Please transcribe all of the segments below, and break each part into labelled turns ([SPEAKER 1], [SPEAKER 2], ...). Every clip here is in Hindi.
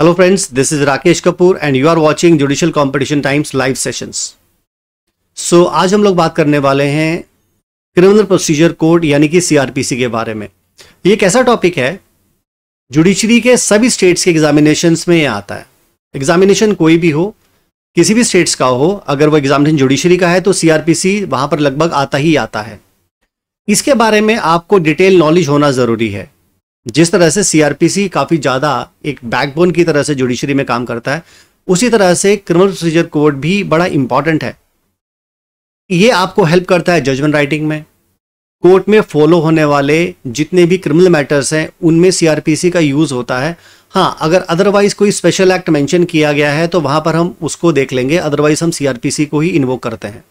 [SPEAKER 1] Hello friends this is Rakesh Kapoor and you are watching judicial competition times live sessions so आज हम लोग बात करने वाले हैं क्रिमिनल प्रोसीजर कोड यानी कि सीआरपीसी के बारे में ये कैसा टॉपिक है जुडिशरी के सभी स्टेट्स के एग्जामिनेशन में ये आता है एग्जामिनेशन कोई भी हो किसी भी स्टेट्स का हो अगर वो एग्जामिनेशन जुडिशरी का है तो सीआरपीसी वहां पर लगभग आता ही आता है इसके बारे में आपको डिटेल नॉलेज होना जरूरी है जिस तरह से सीआरपीसी काफ़ी ज़्यादा एक बैकबोन की तरह से जुडिशरी में काम करता है उसी तरह से क्रिमिनल प्रोसीजर कोड भी बड़ा इंपॉर्टेंट है ये आपको हेल्प करता है जजमेंट राइटिंग में कोर्ट में फॉलो होने वाले जितने भी क्रिमिनल मैटर्स हैं उनमें सीआरपीसी का यूज़ होता है हाँ अगर अदरवाइज कोई स्पेशल एक्ट मेंशन किया गया है तो वहां पर हम उसको देख लेंगे अदरवाइज हम सीआरपीसी को ही इन्वोक करते हैं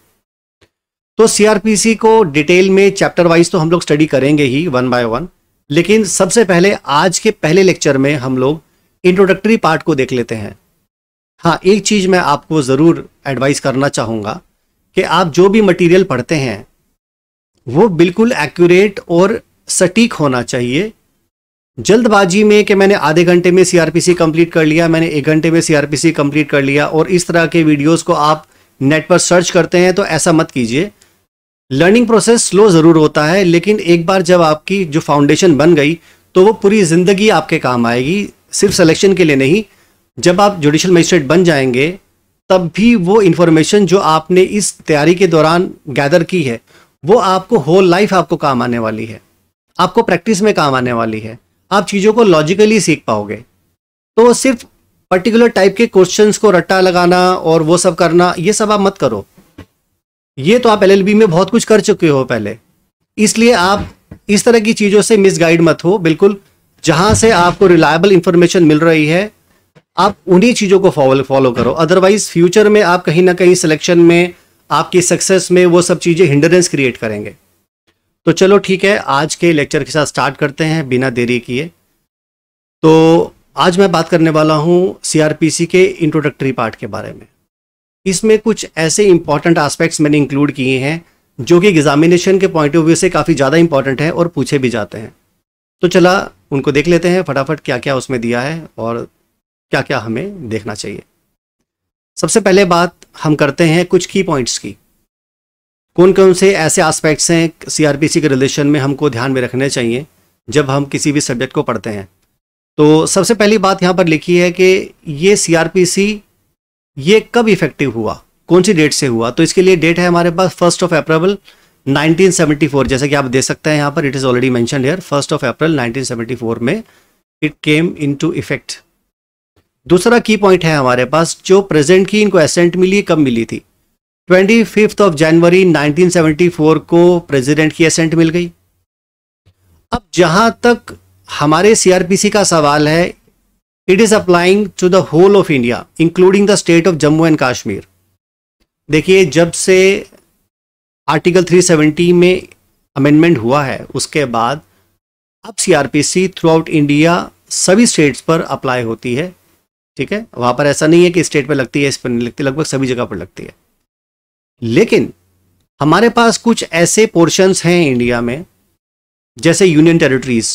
[SPEAKER 1] तो सीआरपीसी को डिटेल में चैप्टर वाइज तो हम लोग स्टडी करेंगे ही वन बाय वन लेकिन सबसे पहले आज के पहले लेक्चर में हम लोग इंट्रोडक्टरी पार्ट को देख लेते हैं हाँ एक चीज़ मैं आपको ज़रूर एडवाइस करना चाहूंगा कि आप जो भी मटेरियल पढ़ते हैं वो बिल्कुल एक्यूरेट और सटीक होना चाहिए जल्दबाजी में कि मैंने आधे घंटे में सीआरपीसी कंप्लीट कर लिया मैंने एक घंटे में सीआरपीसी कंप्लीट कर लिया और इस तरह के वीडियोस को आप नेट पर सर्च करते हैं तो ऐसा मत कीजिए लर्निंग प्रोसेस स्लो ज़रूर होता है लेकिन एक बार जब आपकी जो फाउंडेशन बन गई तो वो पूरी ज़िंदगी आपके काम आएगी सिर्फ सिलेक्शन के लिए नहीं जब आप जुडिशल मजिस्ट्रेट बन जाएंगे तब भी वो इन्फॉर्मेशन जो आपने इस तैयारी के दौरान गैदर की है वो आपको होल लाइफ आपको काम आने वाली है आपको प्रैक्टिस में काम आने वाली है आप चीज़ों को लॉजिकली सीख पाओगे तो सिर्फ पर्टिकुलर टाइप के क्वेश्चंस को रट्टा लगाना और वो सब करना ये सब आप मत करो ये तो आप एल में बहुत कुछ कर चुके हो पहले इसलिए आप इस तरह की चीज़ों से मिसगाइड मत हो बिल्कुल जहां से आपको रिलायबल इंफॉर्मेशन मिल रही है आप उन्हीं चीज़ों को फॉलो करो अदरवाइज फ्यूचर में आप कहीं ना कहीं सिलेक्शन में आपकी सक्सेस में वो सब चीज़ें हिंडरेंस क्रिएट करेंगे तो चलो ठीक है आज के लेक्चर के साथ स्टार्ट करते हैं बिना देरी किए तो आज मैं बात करने वाला हूं सीआरपीसी के इंट्रोडक्टरी पार्ट के बारे में इसमें कुछ ऐसे इंपॉर्टेंट आस्पेक्ट्स मैंने इंक्लूड किए हैं जो कि एग्जामिनेशन के पॉइंट ऑफ व्यू से काफ़ी ज़्यादा इंपॉर्टेंट है और पूछे भी जाते हैं तो चला उनको देख लेते हैं फटाफट क्या क्या उसमें दिया है और क्या क्या हमें देखना चाहिए सबसे पहले बात हम करते हैं कुछ की पॉइंट्स की कौन कौन से ऐसे आस्पेक्ट्स हैं सीआरपीसी के रिलेशन में हमको ध्यान में रखने चाहिए जब हम किसी भी सब्जेक्ट को पढ़ते हैं तो सबसे पहली बात यहाँ पर लिखी है कि ये सीआरपीसी ये कब इफेक्टिव हुआ कौन सी डेट से हुआ तो इसके लिए डेट है हमारे पास फर्स्ट ऑफ अप्रैल 1974 जैसे कि आप देख सकते हैं यहाँ पर it is already mention here first of April 1974 में इट केम इन इफेक्ट दूसरा की पॉइंट है हमारे पास जो प्रेजेंट की इनको एसेंट मिली कब मिली थी twenty fifth of January nineteen को प्रेजिडेंट की एसेंट मिल गई अब जहां तक हमारे सीआरपीसी का सवाल है it is applying to the whole of India including the state of Jammu and Kashmir देखिए जब से आर्टिकल 370 में अमेंडमेंट हुआ है उसके बाद अब सीआरपीसी थ्रू आउट इंडिया सभी स्टेट्स पर अप्लाई होती है ठीक है वहाँ पर ऐसा नहीं है कि स्टेट पर लगती है इस पर नहीं लगती लगभग सभी जगह पर लगती है लेकिन हमारे पास कुछ ऐसे पोर्शंस हैं इंडिया में जैसे यूनियन टेरिटरीज़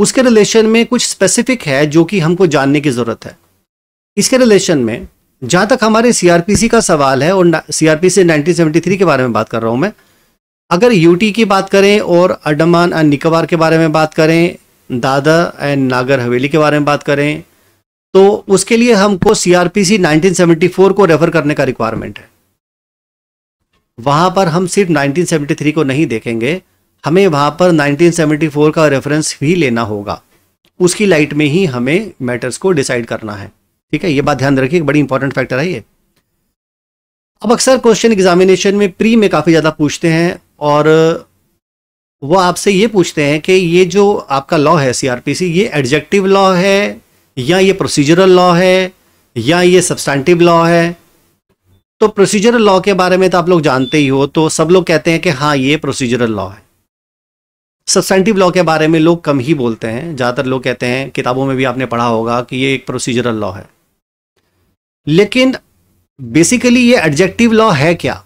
[SPEAKER 1] उसके रिलेशन में कुछ स्पेसिफिक है जो कि हमको जानने की ज़रूरत है इसके रिलेशन में जहां तक हमारे सीआरपीसी का सवाल है और सीआरपीसी 1973 के बारे में बात कर रहा हूं मैं अगर यूटी की बात करें और अंडमान एंड निकोबार के बारे में बात करें दादा एंड नागर हवेली के बारे में बात करें तो उसके लिए हमको सीआरपीसी 1974 को रेफर करने का रिक्वायरमेंट है वहां पर हम सिर्फ 1973 को नहीं देखेंगे हमें वहां पर 1974 का रेफरेंस भी लेना होगा उसकी लाइट में ही हमें मैटर्स को डिसाइड करना है ठीक है ये बात ध्यान रखिए बड़ी इंपॉर्टेंट फैक्टर है ये अब अक्सर क्वेश्चन एग्जामिनेशन में प्री में काफ़ी ज़्यादा पूछते हैं और वो आपसे ये पूछते हैं कि ये जो आपका लॉ है सीआरपीसी ये एडजेक्टिव लॉ है या ये प्रोसीजरल लॉ है या ये सब्सटैंटिव लॉ है तो प्रोसीजरल लॉ के बारे में तो आप लोग जानते ही हो तो सब लोग कहते हैं कि हाँ ये प्रोसीजरल लॉ है सब्सटेंटिव लॉ के बारे में लोग कम ही बोलते हैं ज़्यादातर लोग कहते हैं किताबों में भी आपने पढ़ा होगा कि ये एक प्रोसीजरल लॉ है लेकिन बेसिकली ये एडजेक्टिव लॉ है क्या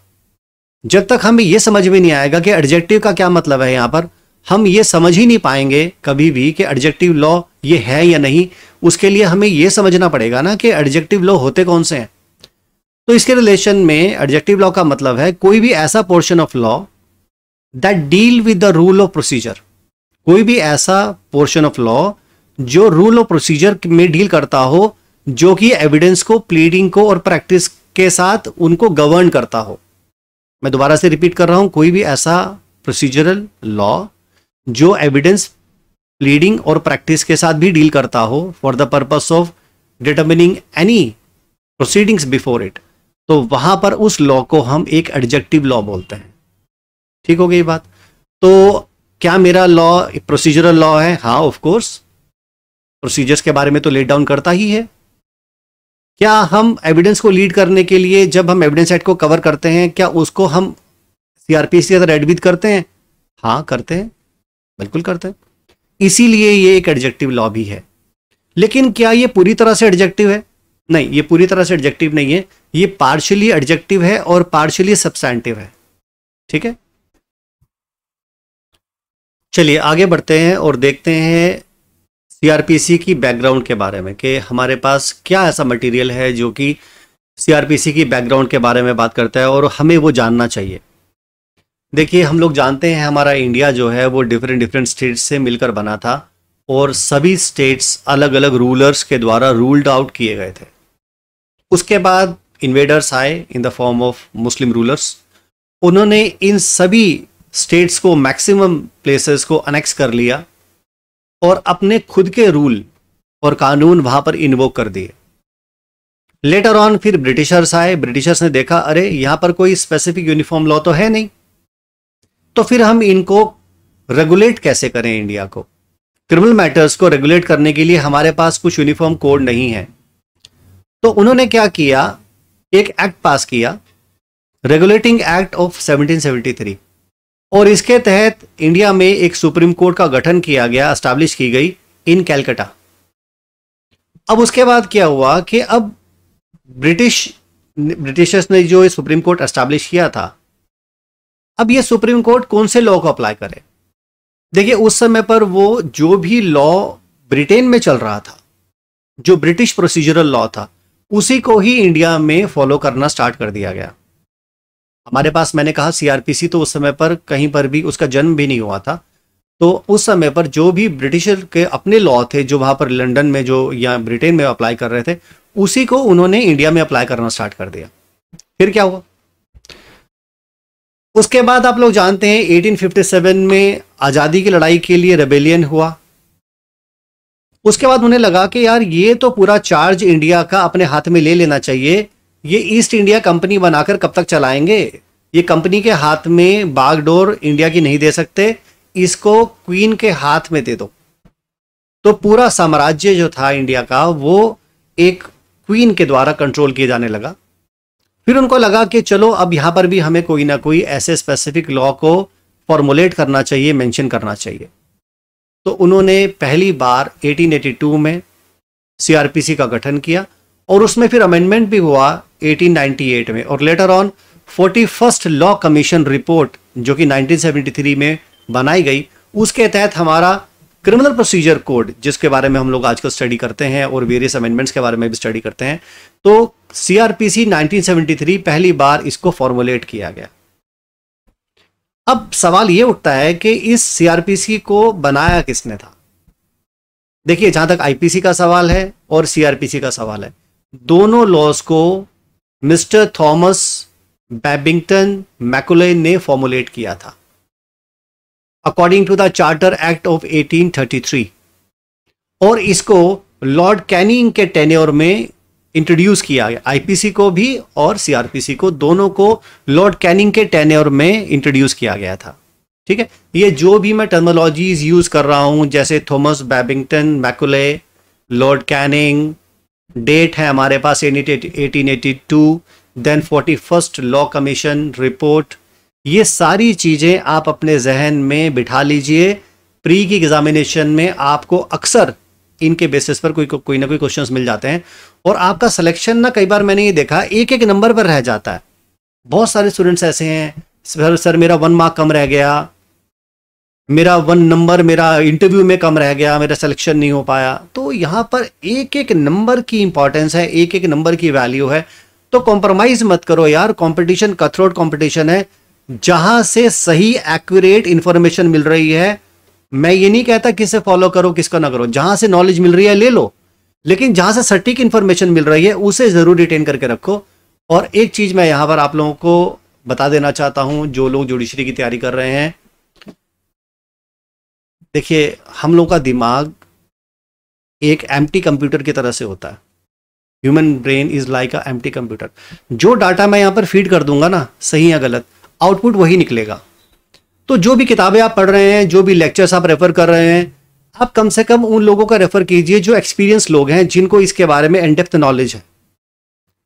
[SPEAKER 1] जब तक हमें यह समझ में नहीं आएगा कि एडजेक्टिव का क्या मतलब है यहां पर हम ये समझ ही नहीं पाएंगे कभी भी कि एडजेक्टिव लॉ ये है या नहीं उसके लिए हमें यह समझना पड़ेगा ना कि एडजेक्टिव लॉ होते कौन से हैं तो इसके रिलेशन में एडजेक्टिव लॉ का मतलब है कोई भी ऐसा portion of law that deal with the rule of procedure कोई भी ऐसा पोर्शन ऑफ लॉ जो रूल ऑफ प्रोसीजर में डील करता हो जो कि एविडेंस को प्लीडिंग को और प्रैक्टिस के साथ उनको गवर्न करता हो मैं दोबारा से रिपीट कर रहा हूं कोई भी ऐसा प्रोसीजरल लॉ जो एविडेंस प्लीडिंग और प्रैक्टिस के साथ भी डील करता हो for the purpose of determining any proceedings before it तो वहां पर उस लॉ को हम एक एडजेक्टिव लॉ बोलते हैं ठीक हो गई बात तो क्या मेरा लॉ प्रोसीजरल लॉ है हाँ ऑफकोर्स प्रोसीजर्स के बारे में तो लेट डाउन करता ही है क्या हम एविडेंस को लीड करने के लिए जब हम एविडेंस एक्ट को कवर करते हैं क्या उसको हम सीआरपीसी के अंदर एडमिट करते हैं हाँ करते हैं बिल्कुल करते हैं इसीलिए ये एक एडजेक्टिव लॉ भी है लेकिन क्या ये पूरी तरह से एडजेक्टिव है नहीं ये पूरी तरह से एडजेक्टिव नहीं है ये पार्शली एडजेक्टिव है और पार्शली सब्सटेंटिव है ठीक है चलिए आगे बढ़ते हैं और देखते हैं सीआरपीसी की बैकग्राउंड के बारे में कि हमारे पास क्या ऐसा मटेरियल है जो कि सीआरपीसी की बैकग्राउंड के बारे में बात करता है और हमें वो जानना चाहिए देखिए हम लोग जानते हैं हमारा इंडिया जो है वो डिफरेंट डिफरेंट स्टेट्स से मिलकर बना था और सभी स्टेट्स अलग अलग रूलर्स के द्वारा रूल्ड आउट किए गए थे उसके बाद इन्वेडर्स आए in the form of Muslim rulers उन्होंने इन सभी स्टेट्स को मैक्सिमम प्लेसेस को अनेक्स कर लिया और अपने खुद के रूल और कानून वहां पर इन्वोक कर दिए लेटर ऑन फिर ब्रिटिशर्स आए ब्रिटिशर्स ने देखा अरे यहां पर कोई स्पेसिफिक यूनिफॉर्म लॉ तो है नहीं तो फिर हम इनको रेगुलेट कैसे करें इंडिया को क्रिमिनल मैटर्स को रेगुलेट करने के लिए हमारे पास कुछ यूनिफॉर्म कोड नहीं है तो उन्होंने क्या किया एक एक्ट पास किया रेगुलेटिंग एक्ट ऑफ 1773 और इसके तहत इंडिया में एक सुप्रीम कोर्ट का गठन किया गया स्टैब्लिश की गई इन कैलकटा अब उसके बाद क्या हुआ कि अब ब्रिटिश ब्रिटिशर्स ने जो सुप्रीम कोर्ट एस्टैब्लिश किया था अब ये सुप्रीम कोर्ट कौन से लॉ को अप्लाई करे देखिए उस समय पर वो जो भी लॉ ब्रिटेन में चल रहा था जो ब्रिटिश प्रोसीजरल लॉ था उसी को ही इंडिया में फॉलो करना स्टार्ट कर दिया गया हमारे पास मैंने कहा सीआरपीसी तो उस समय पर कहीं पर भी उसका जन्म भी नहीं हुआ था तो उस समय पर जो भी ब्रिटिशर के अपने लॉ थे जो वहां पर लंदन में जो या ब्रिटेन में अप्लाई कर रहे थे उसी को उन्होंने इंडिया में अप्लाई करना स्टार्ट कर दिया फिर क्या हुआ उसके बाद आप लोग जानते हैं 1857 में आज़ादी की लड़ाई के लिए रेबेलियन हुआ उसके बाद उन्हें लगा कि यार ये तो पूरा चार्ज इंडिया का अपने हाथ में ले लेना चाहिए ये ईस्ट इंडिया कंपनी बनाकर कब तक चलाएंगे ये कंपनी के हाथ में बागडोर इंडिया की नहीं दे सकते इसको क्वीन के हाथ में दे दो तो पूरा साम्राज्य जो था इंडिया का वो एक क्वीन के द्वारा कंट्रोल किए जाने लगा फिर उनको लगा कि चलो अब यहां पर भी हमें कोई ना कोई ऐसे स्पेसिफिक लॉ को फॉर्मुलेट करना चाहिए मेंशन करना चाहिए तो उन्होंने पहली बार 1882 में सीआरपीसी का गठन किया और उसमें फिर अमेंडमेंट भी हुआ 1898 में और later on forty first law commission report जो कि 1973 में बनाई गई उसके तहत हमारा क्रिमिनल प्रोसीजर कोड जिसके बारे में हम लोग आजकल स्टडी करते हैं और वेरियस अमेंडमेंट्स के बारे में भी स्टडी करते हैं तो सीआरपीसी 1973 पहली बार इसको फॉर्मुलेट किया गया अब सवाल यह उठता है कि इस सीआरपीसी को बनाया किसने था देखिए जहां तक आईपीसी का सवाल है और सीआरपीसी का सवाल है दोनों लॉज को मिस्टर थॉमस बैबिंगटन मैकुले ने फॉर्मुलेट किया था according to the charter act of 1833 और इसको लॉर्ड कैनिंग के टेन्योर में इंट्रोड्यूस किया गया आईपीसी को भी और सीआरपीसी को दोनों को लॉर्ड कैनिंग के टेन्योर में इंट्रोड्यूस किया गया था ठीक है ये जो भी मैं टर्मोलॉजीज यूज कर रहा हूं जैसे Thomas Babington Macaulay Lord Canning date है हमारे पास eighteen eighty two then forty first law commission report ये सारी चीज़ें आप अपने जहन में बिठा लीजिए प्री की एग्जामिनेशन में आपको अक्सर इनके बेसिस पर कोई कोई ना कोई क्वेश्चंस मिल जाते हैं और आपका सिलेक्शन ना कई बार मैंने ये देखा एक एक नंबर पर रह जाता है बहुत सारे स्टूडेंट्स ऐसे हैं सर सर मेरा वन मार्क कम रह गया मेरा वन नंबर मेरा इंटरव्यू में कम रह गया मेरा सिलेक्शन नहीं हो पाया तो यहाँ पर एक एक नंबर की इंपॉर्टेंस है एक एक नंबर की वैल्यू है तो कॉम्प्रोमाइज मत करो यार कंपटीशन कथरोट कंपटीशन है जहां से सही एक्यूरेट इंफॉर्मेशन मिल रही है मैं ये नहीं कहता किसे फॉलो करो किसका ना करो जहां से नॉलेज मिल रही है ले लो लेकिन जहां से सटीक इंफॉर्मेशन मिल रही है उसे जरूर रिटेन करके रखो और एक चीज मैं यहाँ पर आप लोगों को बता देना चाहता हूँ जो लोग जुडिशरी की तैयारी कर रहे हैं देखिए हम लोगों का दिमाग एक एम्प्टी कंप्यूटर की तरह से होता है human brain is like a empty computer जो डाटा मैं यहाँ पर फीड कर दूंगा ना सही या गलत आउटपुट वही निकलेगा तो जो भी किताबें आप पढ़ रहे हैं जो भी लेक्चर्स आप रेफर कर रहे हैं आप कम से कम उन लोगों का रेफर कीजिए जो एक्सपीरियंस लोग हैं जिनको इसके बारे में इनडेप्थ नॉलेज है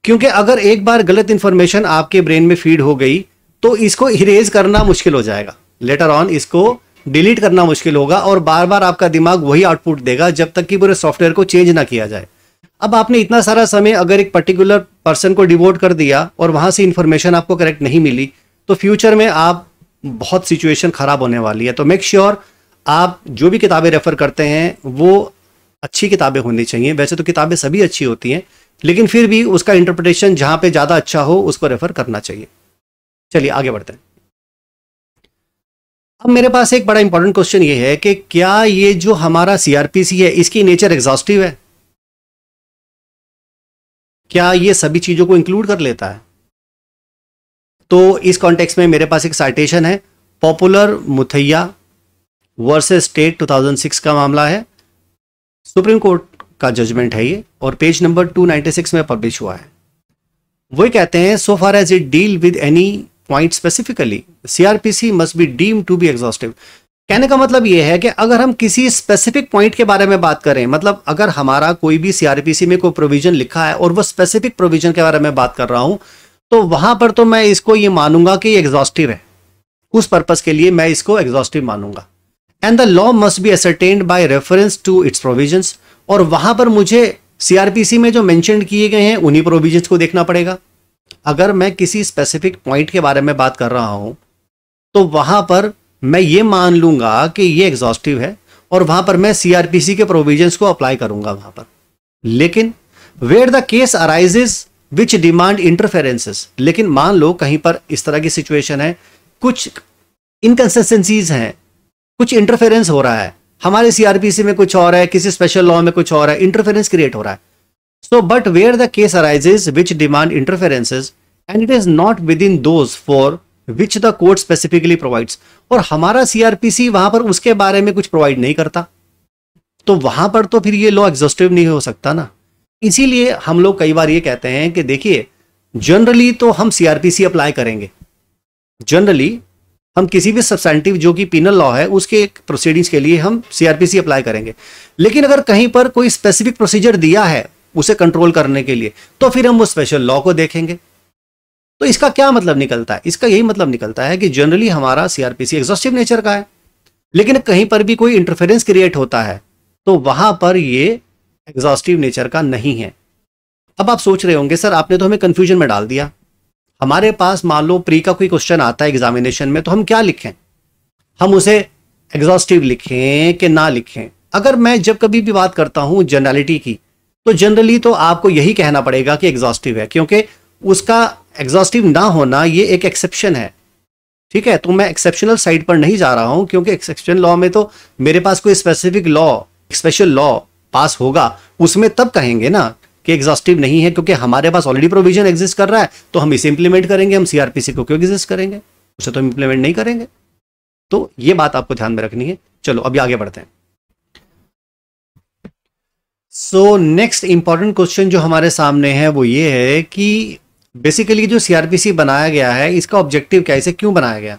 [SPEAKER 1] क्योंकि अगर एक बार गलत इंफॉर्मेशन आपके ब्रेन में फीड हो गई तो इसको इरेज करना मुश्किल हो जाएगा लेटर ऑन इसको डिलीट करना मुश्किल होगा और बार बार आपका दिमाग वही आउटपुट देगा जब तक कि पूरे सॉफ्टवेयर को चेंज ना किया जाए अब आपने इतना सारा समय अगर एक पर्टिकुलर पर्सन को डिवोट कर दिया और वहां से इंफॉर्मेशन आपको करेक्ट नहीं मिली तो फ्यूचर में आप बहुत सिचुएशन ख़राब होने वाली है तो मेक श्योर sure आप जो भी किताबें रेफ़र करते हैं वो अच्छी किताबें होनी चाहिए वैसे तो किताबें सभी अच्छी होती हैं लेकिन फिर भी उसका इंटरप्रिटेशन जहां पे ज़्यादा अच्छा हो उसको रेफ़र करना चाहिए चलिए आगे बढ़ते हैं अब मेरे पास एक बड़ा इंपॉर्टेंट क्वेश्चन ये है कि क्या ये जो हमारा सीआरपीसी है इसकी नेचर एग्जॉस्टिव है क्या ये सभी चीज़ों को इंक्लूड कर लेता है तो इस कॉन्टेक्स्ट में मेरे पास एक साइटेशन है पॉपुलर मुथैया वर्सेस स्टेट 2006 का मामला है सुप्रीम कोर्ट का जजमेंट है ये और पेज नंबर 296 में पब्लिश हुआ है वही कहते हैं so far as it deal with any point specifically CrPC must be deemed to be exhaustive कहने का मतलब यह है कि अगर हम किसी स्पेसिफिक पॉइंट के बारे में बात करें मतलब अगर हमारा कोई भी सीआरपीसी में कोई प्रोविजन लिखा है और वो स्पेसिफिक प्रोविजन के बारे में बात कर रहा हूं तो वहां पर तो मैं इसको ये मानूंगा कि एग्जॉस्टिव है उस पर्पज के लिए मैं इसको एग्जॉस्टिव मानूंगा and the law must be ascertained by reference to its provisions और वहां पर मुझे सीआरपीसी में जो मैंशन किए गए हैं उन्हीं प्रोविजंस को देखना पड़ेगा अगर मैं किसी स्पेसिफिक पॉइंट के बारे में बात कर रहा हूं तो वहां पर मैं ये मान लूंगा कि ये एग्जॉस्टिव है और वहां पर मैं सीआरपीसी के प्रोविजंस को अप्लाई करूंगा वहां पर लेकिन where the case arises which demand interferences लेकिन मान लो कहीं पर इस तरह की सिचुएशन है कुछ इनकन्सिस्टेंसीज हैं कुछ इंटरफेरेंस हो रहा है हमारे सीआरपीसी में कुछ और है किसी स्पेशल लॉ में कुछ और है इंटरफेरेंस क्रिएट हो रहा है So, but where the case arises which demand interferences and it is not within those for which the code specifically provides और हमारा CRPC वहां पर उसके बारे में कुछ provide नहीं करता तो वहां पर तो फिर ये law exhaustive नहीं हो सकता ना इसीलिए हम लोग कई बार ये कहते हैं कि देखिए जनरली तो हम सीआरपीसी अप्लाई करेंगे जनरली हम किसी भी सब्सटेंटिव जो कि पिनल लॉ है उसके प्रोसीडिंग्स के लिए हम सीआरपीसी अप्लाई करेंगे लेकिन अगर कहीं पर कोई स्पेसिफिक प्रोसीजर दिया है उसे कंट्रोल करने के लिए तो फिर हम वो स्पेशल लॉ को देखेंगे तो इसका क्या मतलब निकलता है इसका यही मतलब निकलता है कि जनरली हमारा सीआरपीसी एग्जॉस्टिव नेचर का है लेकिन कहीं पर भी कोई इंटरफेरेंस क्रिएट होता है तो वहां पर ये एग्जॉस्टिव नेचर का नहीं है अब आप सोच रहे होंगे सर आपने तो हमें कंफ्यूजन में डाल दिया हमारे पास मान लो प्री का कोई क्वेश्चन आता है एग्जामिनेशन में तो हम क्या लिखें हम उसे एग्जॉस्टिव लिखें कि ना लिखें अगर मैं जब कभी भी बात करता हूं जनरलिटी की तो जनरली तो आपको यही कहना पड़ेगा कि एग्जॉस्टिव है क्योंकि उसका एग्जॉस्टिव ना होना ये एक एक्सेप्शन है ठीक है तो मैं एक्सेप्शनल साइड पर नहीं जा रहा हूं क्योंकि एक्सेप्शन लॉ में तो मेरे पास कोई स्पेसिफिक लॉ स्पेशल लॉ पास होगा उसमें तब कहेंगे ना कि एग्जॉस्टिव नहीं है क्योंकि हमारे पास ऑलरेडी प्रोविजन एग्जिस्ट कर रहा है तो हम इसे इंप्लीमेंट करेंगे हम सीआरपीसी को क्यों एग्जिस्ट करेंगे उसे तो हम इंप्लीमेंट नहीं करेंगे तो ये बात आपको ध्यान में रखनी है चलो अभी आगे बढ़ते हैं सो नेक्स्ट इंपॉर्टेंट क्वेश्चन जो हमारे सामने है वो ये है कि बेसिकली जो सीआरपीसी बनाया गया है इसका ऑब्जेक्टिव क्या है इसे क्यों बनाया गया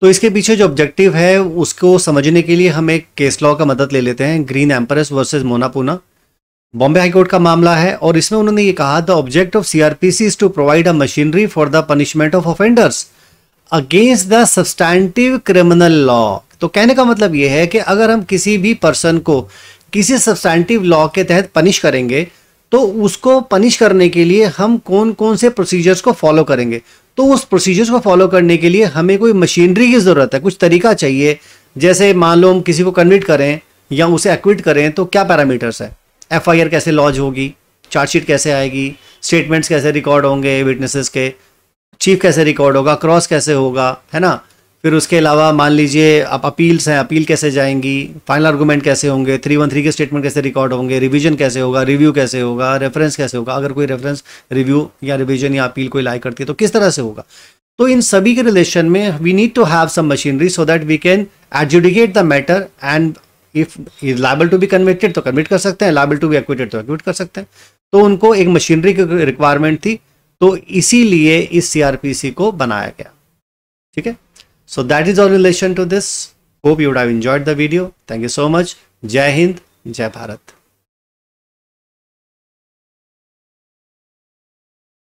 [SPEAKER 1] तो इसके पीछे जो ऑब्जेक्टिव है उसको समझने के लिए हम एक केस लॉ का मदद ले लेते हैं ग्रीन एम्परस वर्सेज मोनापूना बॉम्बे हाईकोर्ट का मामला है और इसमें उन्होंने ये कहा the object of CrPC is to provide a machinery for the punishment of offenders against the substantive criminal law तो कहने का मतलब ये है कि अगर हम किसी भी पर्सन को किसी सब्सटैंटिव लॉ के तहत पनिश करेंगे तो उसको पनिश करने के लिए हम कौन कौन से प्रोसीजर्स को फॉलो करेंगे तो उस प्रोसीजर्स को फॉलो करने के लिए हमें कोई मशीनरी की ज़रूरत है कुछ तरीका चाहिए जैसे मान लो हम किसी को कन्विट करें या उसे एक्विट करें तो क्या पैरामीटर्स है एफ कैसे लॉज होगी चार्जशीट कैसे आएगी स्टेटमेंट्स कैसे रिकॉर्ड होंगे विटनेसेस के चीफ कैसे रिकॉर्ड होगा क्रॉस कैसे होगा है ना फिर उसके अलावा मान लीजिए आप अपील्स हैं अपील कैसे जाएंगी फाइनल आर्गूमेंट कैसे होंगे थ्री वन थ्री के स्टेटमेंट कैसे रिकॉर्ड होंगे रिवीजन कैसे होगा रिव्यू कैसे होगा रेफरेंस कैसे होगा अगर कोई रेफरेंस रिव्यू या रिवीजन या अपील कोई लाई करती है तो किस तरह से होगा तो इन सभी के रिलेशन में we need to have some machinery so that we can adjudicate the matter and if is liable to be convicted तो कन्विट कर सकते हैं लाइबल टू बी एक्विटेड तो एक्विट कर सकते हैं तो उनको एक मशीनरी की रिक्वायरमेंट थी तो इसीलिए इस सीआरपीसी को बनाया गया ठीक है So that is all in relation to this. Hope you would have enjoyed the video. Thank you so much. Jai Hind, Jai Bharat.